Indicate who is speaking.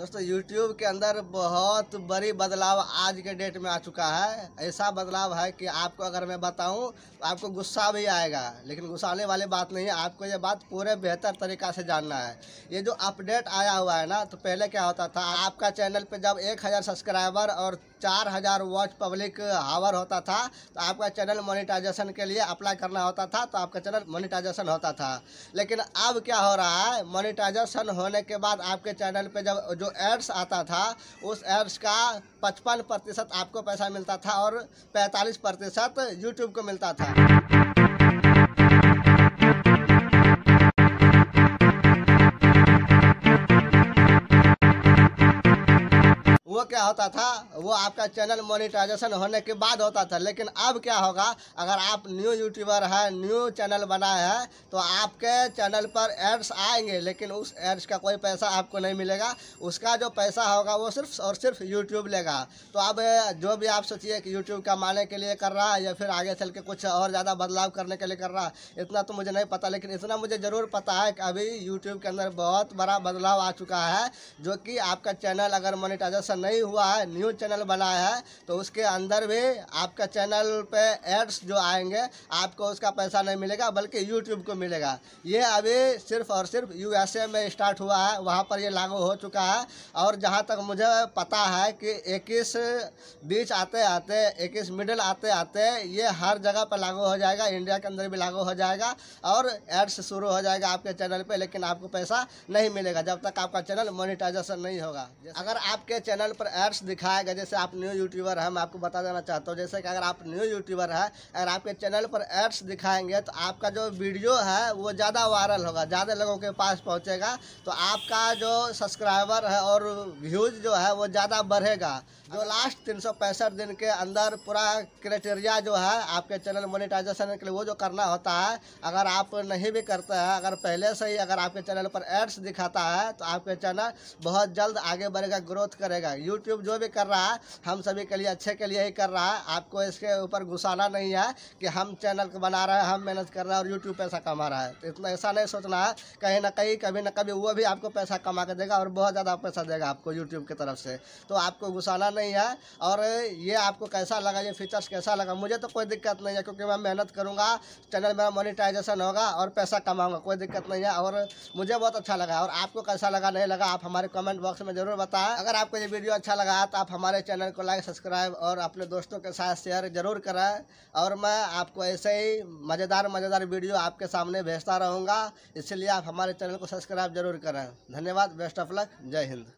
Speaker 1: दोस्तों यूट्यूब के अंदर बहुत बड़ी बदलाव आज के डेट में आ चुका है ऐसा बदलाव है कि आपको अगर मैं बताऊं तो आपको गुस्सा भी आएगा लेकिन गुस्साने वाली बात नहीं है आपको ये बात पूरे बेहतर तरीक़ा से जानना है ये जो अपडेट आया हुआ है ना तो पहले क्या होता था आपका चैनल पे जब एक हज़ार सब्सक्राइबर और चार हज़ार वॉच पब्लिक हावर होता था तो आपका चैनल मोनिटाइजेशन के लिए अप्लाई करना होता था तो आपका चैनल मोनिटाइजेशन होता था लेकिन अब क्या हो रहा है मोनिटाइजेशन होने के बाद आपके चैनल पर जब जो एड्स आता था उस एड्स का पचपन प्रतिशत आपको पैसा मिलता था और पैंतालीस प्रतिशत यूट्यूब को मिलता था वो क्या होता था वो आपका चैनल मोनिटाइजेशन होने के बाद होता था लेकिन अब क्या होगा अगर आप न्यू यूट्यूबर है न्यू चैनल बनाए हैं तो आपके चैनल पर एड्स आएंगे लेकिन उस एड्स का कोई पैसा आपको नहीं मिलेगा उसका जो पैसा होगा वो सिर्फ और सिर्फ यूट्यूब लेगा तो अब जो भी आप सोचिए कि यूट्यूब कमाने के लिए कर रहा है या फिर आगे चल के कुछ और ज़्यादा बदलाव करने के लिए कर रहा है इतना तो मुझे नहीं पता लेकिन इतना मुझे ज़रूर पता है कि अभी यूट्यूब के अंदर बहुत बड़ा बदलाव आ चुका है जो कि आपका चैनल अगर मोनिटाइजेशन नहीं नहीं हुआ है न्यू चैनल बना है तो उसके अंदर भी आपका चैनल पे एड्स जो आएंगे आपको उसका पैसा नहीं मिलेगा बल्कि यूट्यूब को मिलेगा ये अभी सिर्फ और सिर्फ यूएसए में स्टार्ट हुआ है वहाँ पर ये लागू हो चुका है और जहाँ तक मुझे पता है कि इक्कीस बीच आते आते इक्कीस मिडिल आते आते ये हर जगह पर लागू हो जाएगा इंडिया के अंदर भी लागू हो जाएगा और एड्स शुरू हो जाएगा आपके चैनल पर लेकिन आपको पैसा नहीं मिलेगा जब तक आपका चैनल मोनिटाइजेशन नहीं होगा अगर आपके चैनल पर एड्स दिखाएगा जैसे आप न्यू यूट्यूबर हैं मैं आपको बता देना चाहता हूँ जैसे कि अगर आप न्यू यूट्यूबर हैं अगर आपके चैनल पर एड्स दिखाएंगे तो आपका जो वीडियो है वो ज़्यादा वायरल होगा ज़्यादा लोगों के पास पहुँचेगा तो आपका जो सब्सक्राइबर है और व्यूज़ जो है वो ज़्यादा बढ़ेगा जो लास्ट तीन दिन के अंदर पूरा क्राइटेरिया जो है आपके चैनल मोनिटाइजेशन के लिए वो जो करना होता है अगर आप नहीं भी करते हैं अगर पहले से ही अगर आपके चैनल पर एड्स दिखाता है तो आपके चैनल बहुत जल्द आगे बढ़ेगा ग्रोथ करेगा यूट्यूब जो भी कर रहा है हम सभी के लिए अच्छे के लिए ही कर रहा है आपको इसके ऊपर घुसाना नहीं है कि हम चैनल बना रहे हैं हम मेहनत कर रहे हैं और यूट्यूब पैसा कमा रहा है तो इतना ऐसा नहीं सोचना है कहीं ना कहीं कभी ना कभी वो भी आपको पैसा कमा के देगा और बहुत ज़्यादा पैसा देगा आपको यूट्यूब की तरफ से तो आपको घुसाना नहीं है और ये आपको कैसा लगा ये फीचर्स कैसा लगा मुझे तो कोई दिक्कत नहीं है क्योंकि मैं मेहनत करूँगा चैनल मेरा मोनिटाइजेशन होगा और पैसा कमाऊँगा कोई दिक्कत नहीं है और मुझे बहुत अच्छा लगा और आपको कैसा लगा नहीं लगा आप हमारे कमेंट बॉक्स में ज़रूर बताएं अगर आपको ये वीडियो अच्छा लगा तो आप हमारे चैनल को लाइक सब्सक्राइब और अपने दोस्तों के साथ शेयर ज़रूर कराएं और मैं आपको ऐसे ही मज़ेदार मज़ेदार वीडियो आपके सामने भेजता रहूँगा इसलिए आप हमारे चैनल को सब्सक्राइब ज़रूर करें धन्यवाद बेस्ट ऑफ लक जय हिंद